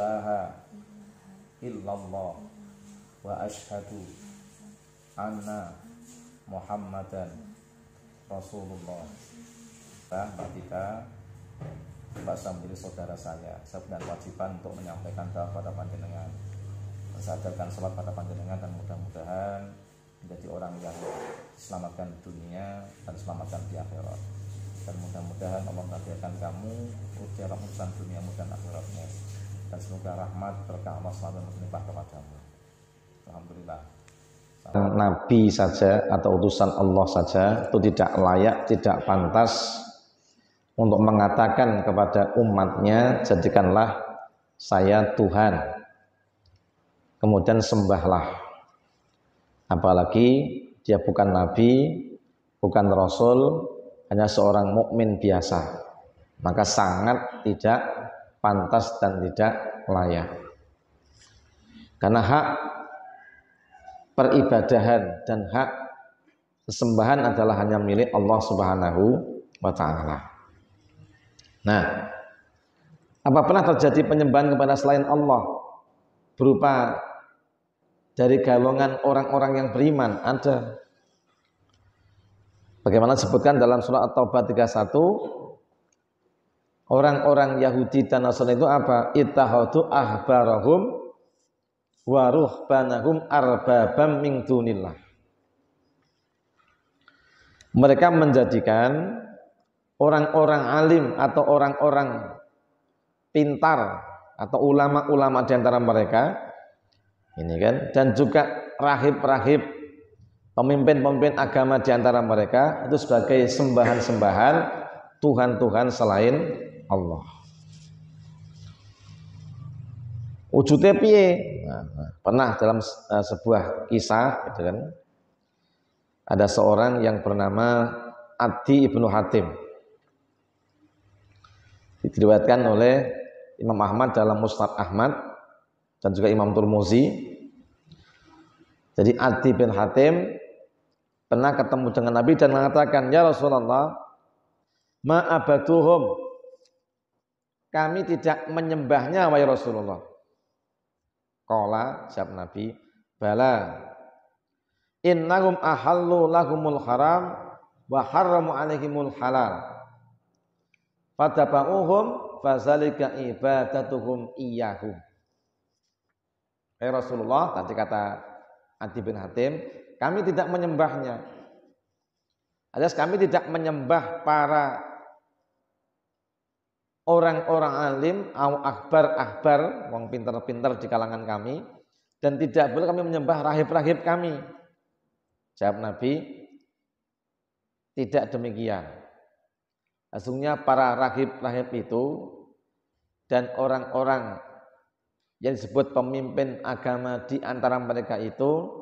ilaha illallah wa ashadu anna muhammadan rasulullah nah, Mbak Tika Mbak Sambil saudara saya saya punya kewajiban untuk menyampaikan doa pada panjenengan saya sholat pada panjenengan dan mudah-mudahan menjadi orang yang selamatkan dunia dan selamatkan di akhirat dan mudah-mudahan Allah menghadirkan kamu ujian urusan mudah dan akhiratnya dan semoga rahmat berkah Allah selalu melimpah kepadamu. Alhamdulillah. Nabi saja atau utusan Allah saja itu tidak layak, tidak pantas untuk mengatakan kepada umatnya, jadikanlah saya Tuhan. Kemudian sembahlah. Apalagi dia bukan nabi, bukan rasul, hanya seorang mukmin biasa. Maka sangat tidak pantas dan tidak layak. Karena hak peribadahan dan hak sesembahan adalah hanya milik Allah Subhanahu wa taala. Nah, apa pernah terjadi penyembahan kepada selain Allah berupa dari golongan orang-orang yang beriman? Ada. Bagaimana sebutkan dalam surah At-Taubah 31 orang-orang Yahudi dan Nasrani itu apa? Ittahadu ahbarahum wa ruhbanahum arbabam min dunillah. Mereka menjadikan orang-orang alim atau orang-orang pintar atau ulama-ulama di antara mereka ini kan dan juga rahib-rahib pemimpin-pemimpin agama di antara mereka itu sebagai sembahan-sembahan tuhan-tuhan selain Allah. Wujudnya piye? Nah, nah. pernah dalam eh, sebuah kisah gitu kan. Ada seorang yang bernama Adi Ibnu Hatim. Diriwayatkan oleh Imam Ahmad dalam Mustad Ahmad dan juga Imam Turmuzi. Jadi Adi bin Hatim pernah ketemu dengan Nabi dan mengatakan, "Ya Rasulullah, ma'abatuhum kami tidak menyembahnya wahai Rasulullah. Qala jawab Nabi, bala. Innahum ahallu lahumul haram wa harramu alaihimul halal. Fatabauhum fazalika ibadatuhum iyyahum. Hai hey Rasulullah, tadi kata Adi bin Hatim, kami tidak menyembahnya. Alias kami tidak menyembah para orang-orang alim au akbar akbar wong pinter-pinter di kalangan kami dan tidak boleh kami menyembah rahib-rahib kami. Jawab Nabi, tidak demikian. asungnya para rahib-rahib itu dan orang-orang yang disebut pemimpin agama di antara mereka itu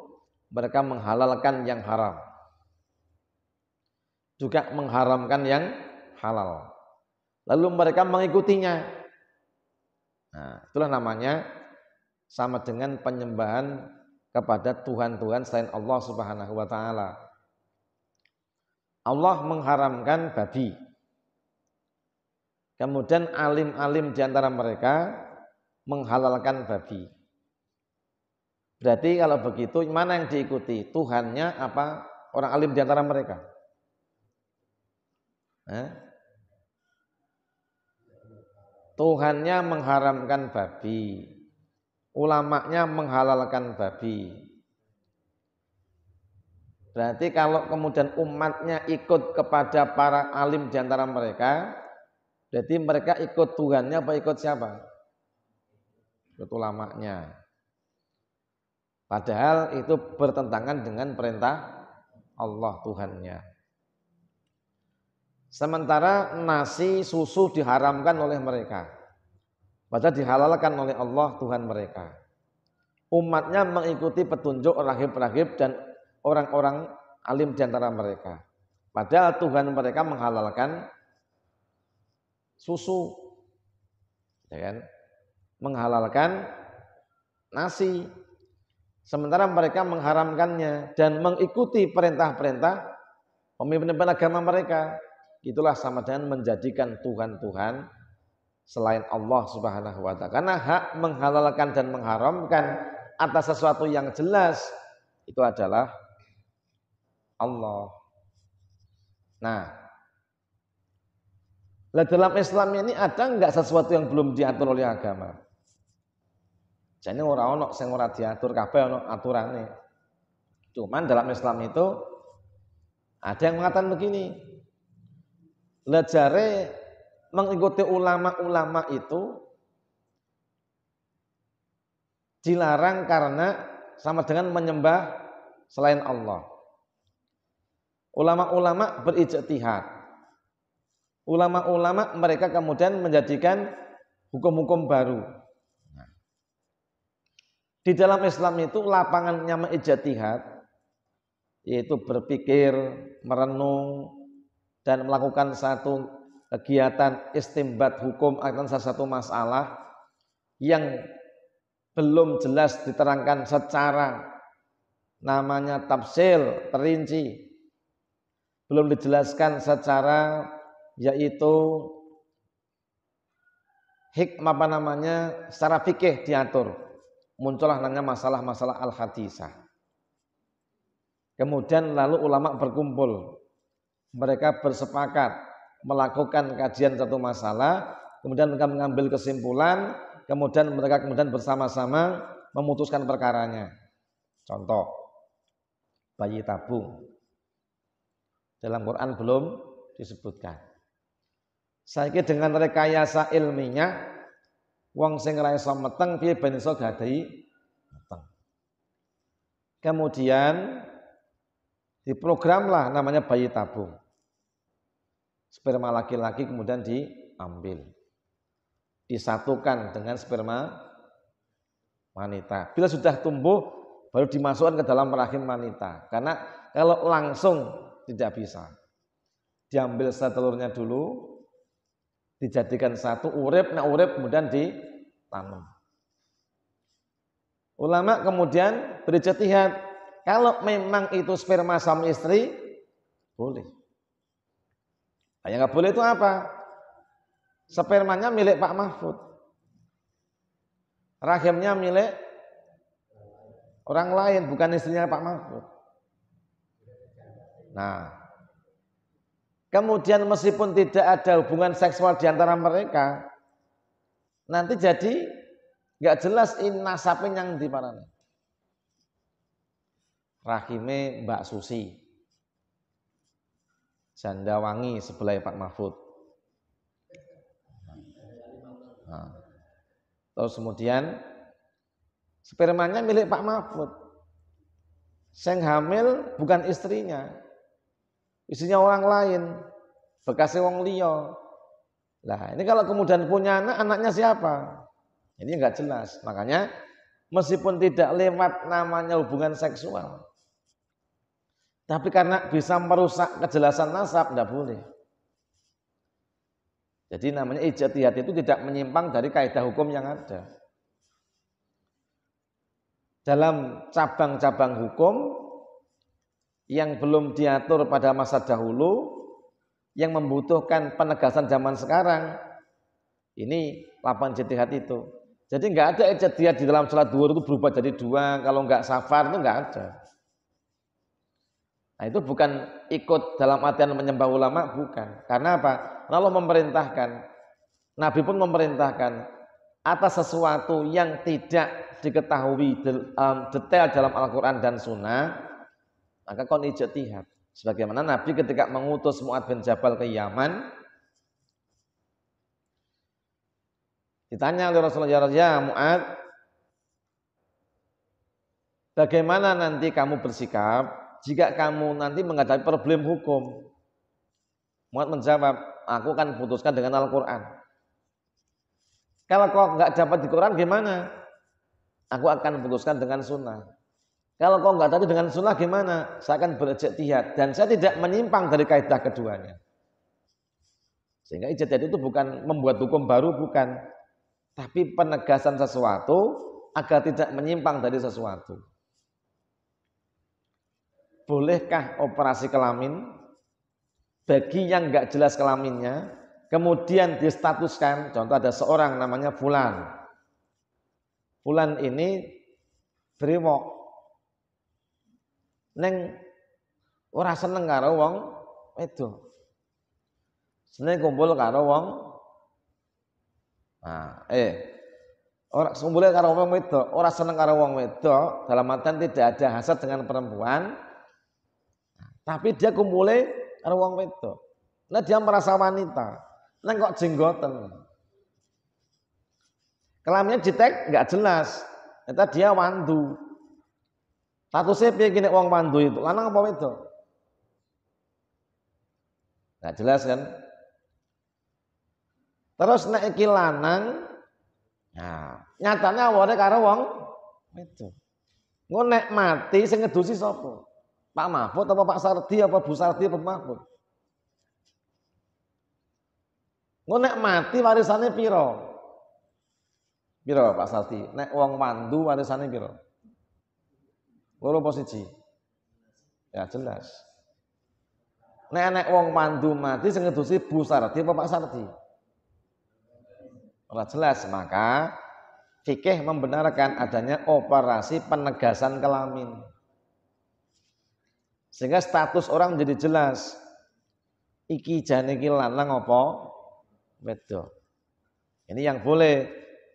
mereka menghalalkan yang haram juga mengharamkan yang halal Lalu mereka mengikutinya. Nah, itulah namanya sama dengan penyembahan kepada Tuhan-Tuhan selain Allah Subhanahu wa taala. Allah mengharamkan babi. Kemudian alim-alim di antara mereka menghalalkan babi. Berarti kalau begitu mana yang diikuti? Tuhannya apa orang alim di antara mereka? Eh? Tuhannya mengharamkan babi, ulamaknya menghalalkan babi. Berarti kalau kemudian umatnya ikut kepada para alim diantara mereka, berarti mereka ikut Tuhannya apa ikut siapa? Ikut ulamaknya. Padahal itu bertentangan dengan perintah Allah Tuhannya. Sementara nasi, susu diharamkan oleh mereka. Padahal dihalalkan oleh Allah Tuhan mereka. Umatnya mengikuti petunjuk rahib-rahib dan orang-orang alim diantara mereka. Padahal Tuhan mereka menghalalkan susu. Ya kan? Menghalalkan nasi. Sementara mereka mengharamkannya dan mengikuti perintah-perintah pemimpin-pemimpin agama mereka Itulah sama dengan menjadikan Tuhan-Tuhan selain Allah Subhanahu wa taala. Karena hak menghalalkan dan mengharamkan atas sesuatu yang jelas itu adalah Allah. Nah, lah dalam Islam ini ada nggak sesuatu yang belum diatur oleh agama? Jadi orang ono sing ora diatur kabeh ono aturannya. Cuman dalam Islam itu ada yang mengatakan begini, Lajare mengikuti ulama-ulama itu dilarang karena sama dengan menyembah selain Allah. Ulama-ulama berijtihad. Ulama-ulama mereka kemudian menjadikan hukum-hukum baru. Di dalam Islam itu lapangannya meijtihad yaitu berpikir, merenung, dan melakukan satu kegiatan istimbat hukum akan salah satu masalah yang belum jelas diterangkan secara namanya tafsir terinci belum dijelaskan secara yaitu hikmah apa namanya secara fikih diatur muncullah namanya masalah-masalah al-hadisah kemudian lalu ulama berkumpul mereka bersepakat melakukan kajian satu masalah, kemudian mereka mengambil kesimpulan, kemudian mereka kemudian bersama-sama memutuskan perkaranya. Contoh, bayi tabung. Dalam Quran belum disebutkan. Saya kira dengan rekayasa ilminya, wong sing raiso meteng piye ben iso meteng. Kemudian diprogramlah namanya bayi tabung. Sperma laki-laki kemudian diambil. Disatukan dengan sperma wanita. Bila sudah tumbuh baru dimasukkan ke dalam rahim wanita. Karena kalau langsung tidak bisa. Diambil setelurnya dulu, dijadikan satu urep, nah urep kemudian ditanam. Ulama kemudian beri kalau memang itu sperma suami istri, boleh. Nah, yang nggak boleh itu apa? Spermanya milik Pak Mahfud. Rahimnya milik orang lain, bukan istrinya Pak Mahfud. Nah, kemudian meskipun tidak ada hubungan seksual di antara mereka, nanti jadi nggak jelas in nasabnya yang di rahime Mbak Susi. Janda Wangi sebelah Pak Mahfud. Nah. Terus kemudian spermanya milik Pak Mahfud. Seng hamil bukan istrinya. Istrinya orang lain. Bekasnya wong Lio. Nah ini kalau kemudian punya anak, anaknya siapa? Ini enggak jelas. Makanya meskipun tidak lewat namanya hubungan seksual, tapi karena bisa merusak kejelasan nasab, tidak boleh. Jadi namanya ijtihad itu tidak menyimpang dari kaidah hukum yang ada. Dalam cabang-cabang hukum yang belum diatur pada masa dahulu, yang membutuhkan penegasan zaman sekarang, ini lapan ijtihad itu. Jadi nggak ada ijtihad di dalam sholat duhur itu berubah jadi dua, kalau nggak safar itu nggak ada. Nah itu bukan ikut dalam artian menyembah ulama, bukan. Karena apa? Allah memerintahkan, Nabi pun memerintahkan atas sesuatu yang tidak diketahui detail dalam Al-Quran dan Sunnah, maka kon ijtihad. Sebagaimana Nabi ketika mengutus Mu'ad bin Jabal ke Yaman, ditanya oleh Rasulullah, ya, ya Mu'ad, bagaimana nanti kamu bersikap jika kamu nanti menghadapi problem hukum? Muhammad menjawab, aku akan putuskan dengan Al-Quran. Kalau kau nggak dapat di Quran gimana? Aku akan putuskan dengan sunnah. Kalau kau nggak tadi dengan sunnah gimana? Saya akan berijtihad dan saya tidak menyimpang dari kaidah keduanya. Sehingga ijtihad itu bukan membuat hukum baru, bukan. Tapi penegasan sesuatu agar tidak menyimpang dari sesuatu bolehkah operasi kelamin bagi yang nggak jelas kelaminnya, kemudian distatuskan, contoh ada seorang namanya Fulan. Fulan ini brewok. Neng ora seneng karo wong itu Seneng kumpul karo wong Nah, eh Orang kumpulnya karo wong wedok, orang seneng karo wong wedok, dalam artian tidak ada hasad dengan perempuan, tapi dia kumpulnya karo wong itu, Nah dia merasa wanita. Nah kok jenggoten. Kelaminnya jitek nggak jelas. Itu dia wandu. Statusnya piye gini uang wandu itu? Lanang apa itu, Nggak jelas kan? Terus nek iki lanang Nah, nyatanya awalnya karena uang itu, Ngonek mati saya ngedusi sopo. Pak Mahfud apa Pak Sarti apa Bu Sarti apa Mahfud? mati warisannya piro? Piro Pak Sarti, Nek uang mandu warisannya piro? Loro posisi. Ya jelas. Nek nek uang mandu mati sengedusi Bu Sarti apa Pak Sarti, orang jelas, maka fikih membenarkan adanya operasi penegasan kelamin. Sehingga status orang menjadi jelas. Iki jane iki lanang apa wedok. Ini yang boleh.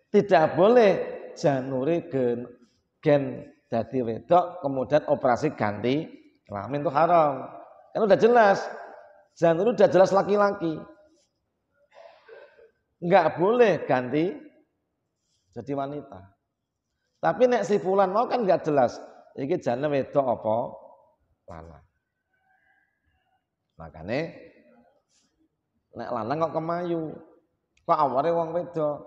Tidak boleh januri gen gen dadi wedok kemudian operasi ganti kelamin itu haram. Kan udah jelas. Janur udah jelas laki-laki. Enggak boleh ganti jadi wanita. Tapi nek si fulan mau kan enggak jelas. Iki jane wedok apa lanang. Makane nek lanang kok kemayu. Kok awalnya wong wedok.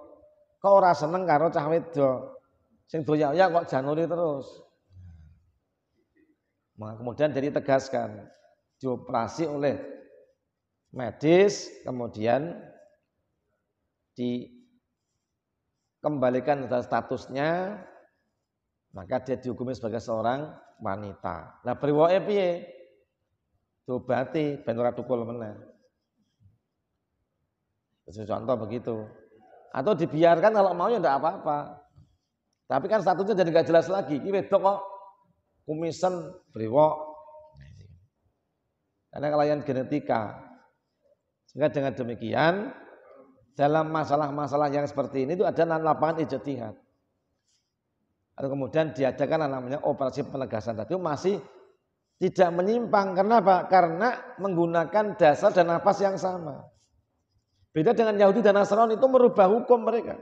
Kok ora seneng karo cah wedo. Sing doya ya kok januri terus. Maka kemudian jadi tegaskan dioperasi oleh medis kemudian dikembalikan statusnya maka dia dihukumi sebagai seorang wanita. Lah priwoke piye? Diobati ben ora tukul meneh. Contoh begitu. Atau dibiarkan kalau mau ya ndak apa-apa. Tapi kan statusnya jadi nggak jelas lagi. Ini wedok kok kumisen priwok. Karena kelayan genetika. Sehingga dengan demikian dalam masalah-masalah yang seperti ini itu ada lapangan ijtihad atau kemudian diadakan namanya operasi penegasan tadi masih tidak menyimpang. Kenapa? Karena menggunakan dasar dan nafas yang sama. Beda dengan Yahudi dan Nasrani itu merubah hukum mereka.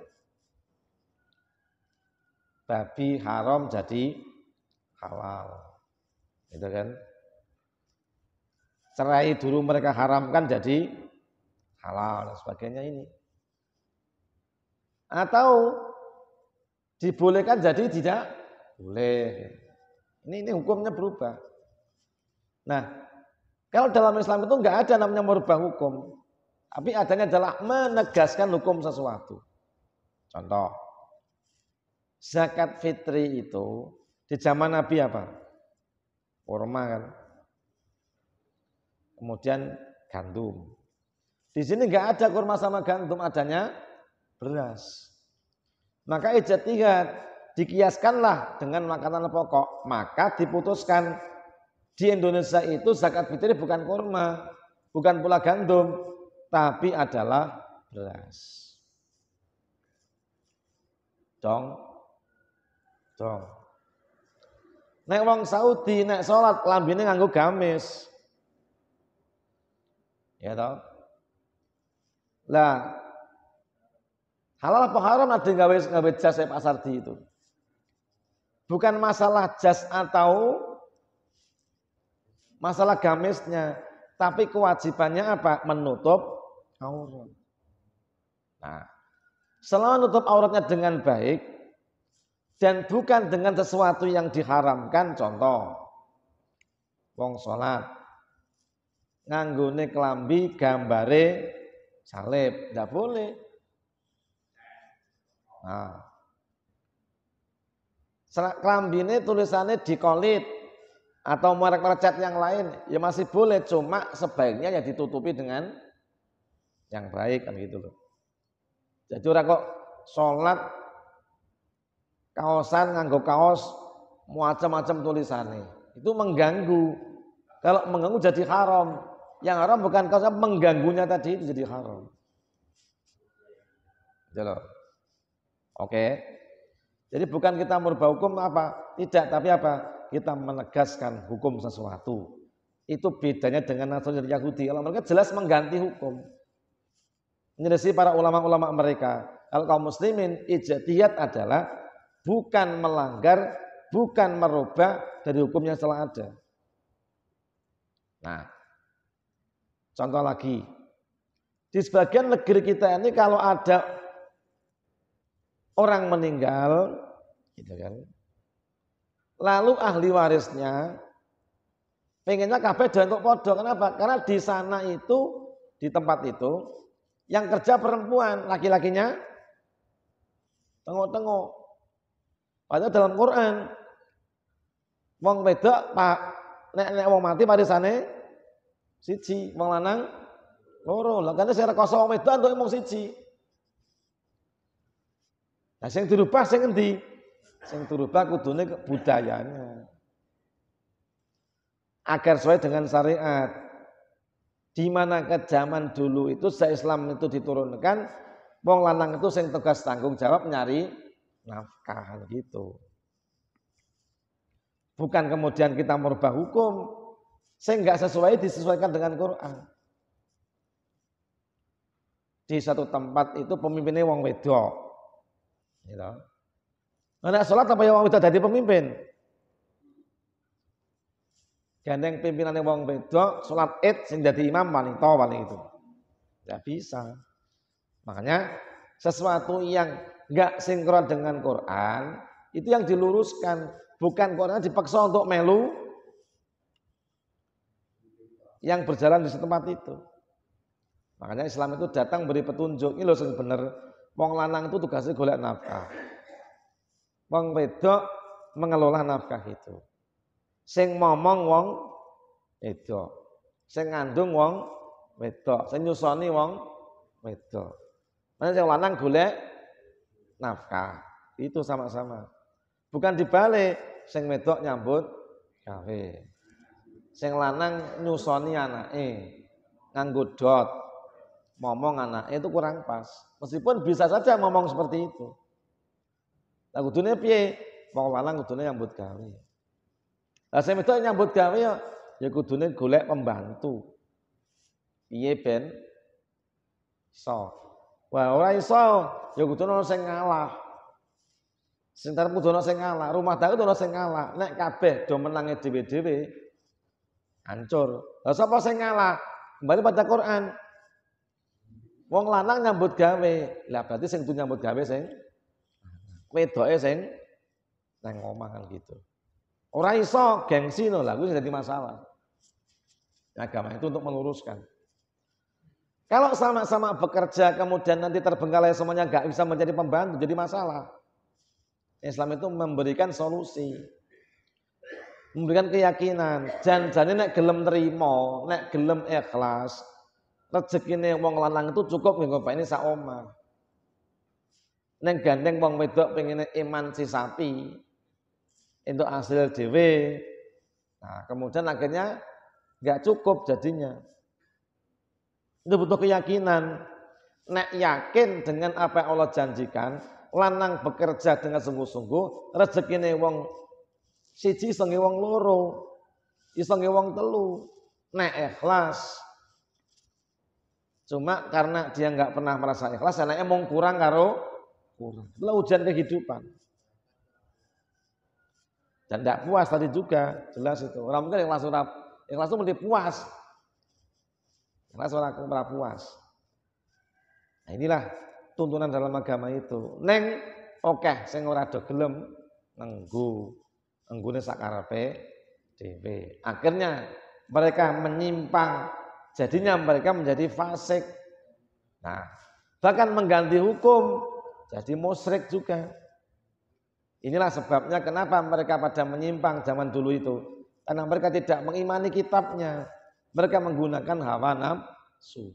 Babi haram jadi halal. itu kan? Cerai dulu mereka haramkan jadi halal dan sebagainya ini. Atau Dibolehkan jadi tidak boleh. Ini, ini hukumnya berubah. Nah, kalau dalam Islam itu enggak ada namanya merubah hukum. Tapi adanya adalah menegaskan hukum sesuatu. Contoh, zakat fitri itu di zaman Nabi apa? Kurma kan. Kemudian gandum. Di sini enggak ada kurma sama gandum, adanya beras. Maka ijat tiga dikiaskanlah dengan makanan pokok. Maka diputuskan di Indonesia itu zakat fitri bukan kurma, bukan pula gandum, tapi adalah beras. Dong, dong. Nek wong Saudi nek salat lambene nganggo gamis. Ya toh? Lah, Halal apa haram ada gawe gawe jas Pak Sardi itu. Bukan masalah jas atau masalah gamisnya, tapi kewajibannya apa? Menutup aurat. Nah, selama menutup auratnya dengan baik dan bukan dengan sesuatu yang diharamkan, contoh wong salat nganggune kelambi gambare salib, tidak boleh. Nah. Serak kelambine tulisannya kolit atau merek-merek cat yang lain ya masih boleh cuma sebaiknya ya ditutupi dengan yang baik kan gitu loh. Jadi ora kok sholat kaosan nganggo kaos macam-macam tulisannya. Itu mengganggu. Kalau mengganggu jadi haram. Yang haram bukan kaosnya mengganggunya tadi itu jadi haram. Jalan. Gitu Oke. Jadi bukan kita merubah hukum apa? Tidak, tapi apa? Kita menegaskan hukum sesuatu. Itu bedanya dengan Nasrani dan Yahudi. Kalau mereka jelas mengganti hukum. Menyelesaikan para ulama-ulama mereka. Kalau kaum muslimin, ijtihad adalah bukan melanggar, bukan merubah dari hukum yang telah ada. Nah, contoh lagi. Di sebagian negeri kita ini kalau ada orang meninggal gitu kan. Lalu ahli warisnya pengennya kabeh untuk podo. Kenapa? Karena di sana itu di tempat itu yang kerja perempuan, laki-lakinya tengok-tengok. Padahal dalam Quran wong wedok Pak nek nek wong mati pada sana, siji, wong lanang loro. Lah karena saya kosong wedok untuk siji. Nah sing dirubah saya endi? Sing dirubah kudune budayanya. Agar sesuai dengan syariat. Di mana ke zaman dulu itu se Islam itu diturunkan, wong lanang itu sing tugas tanggung jawab nyari nafkah gitu. Bukan kemudian kita merubah hukum, saya nggak sesuai disesuaikan dengan Quran. Di satu tempat itu pemimpinnya wong wedok. Ya. Anak sholat apa yang wong jadi pemimpin? Gandeng yang wong beda, sholat id sing jadi imam paling tahu paling itu. Tidak bisa. Makanya sesuatu yang nggak sinkron dengan Quran itu yang diluruskan, bukan Quran dipaksa untuk melu yang berjalan di setempat itu. Makanya Islam itu datang beri petunjuk, ini loh yang benar Wong lanang itu tugasnya golek nafkah. Wong wedok mengelola nafkah itu. Sing momong wong wedok. Sing ngandung wong wedok. Sing nyusoni wong wedok. Mana sing lanang golek nafkah. Itu sama-sama. Bukan dibalik sing wedok nyambut gawe. Sing lanang nyusoni anake nganggo dot ngomong anak itu kurang pas. Meskipun bisa saja ngomong seperti itu. Nah kudune piye? Wong lanang kudune nyambut gawe. Lah sing yang nyambut gawe ya ya kudune golek pembantu. Piye pen, iso. Wah ora iso, ya kudune ono sing ngalah. Sing tarep kudune sing ngalah, rumah tangga kudune saya ngalah. naik kabeh do menange dhewe-dhewe hancur. Lah sapa sing ngalah? Kembali pada Quran. Wong lanang nyambut gawe. Lah berarti sing tuh nyambut gawe sing wedoke sing nang omah kan gitu. Ora iso gengsi no lah, kuwi jadi masalah. Agama itu untuk meluruskan. Kalau sama-sama bekerja kemudian nanti terbengkalai semuanya nggak bisa menjadi pembantu, jadi masalah. Islam itu memberikan solusi. Memberikan keyakinan, jangan jane nek gelem terima, nek gelem ikhlas, rezekine wong lanang itu cukup nggo ya, ini sak omah. Neng gandeng wong wedok pengen iman si sapi untuk hasil dewe. Nah, kemudian akhirnya nggak cukup jadinya. Itu butuh keyakinan. Nek yakin dengan apa yang Allah janjikan, lanang bekerja dengan sungguh-sungguh, rezekine wong siji sengi wong loro, isengi wong telu. Nek ikhlas, Cuma karena dia nggak pernah merasa ikhlas, anaknya mau kurang karo kurang. Itulah hujan kehidupan. Dan tidak puas tadi juga, jelas itu. Orang mungkin yang langsung yang langsung mesti puas. langsung orang merasa puas. Nah, inilah tuntunan dalam agama itu. Neng oke, okay, saya ora do gelem nenggu. nenggu sakarepe dhewe. Akhirnya mereka menyimpang jadinya iya. mereka menjadi fasik. Nah, bahkan mengganti hukum jadi musyrik juga. Inilah sebabnya kenapa mereka pada menyimpang zaman dulu itu. Karena mereka tidak mengimani kitabnya. Mereka menggunakan hawa nafsu.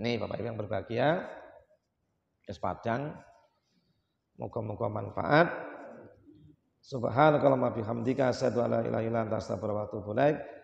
Ini Bapak Ibu yang berbahagia. Es Padang. Moga-moga manfaat. subhanallah kalau maaf ya wabarakatuh.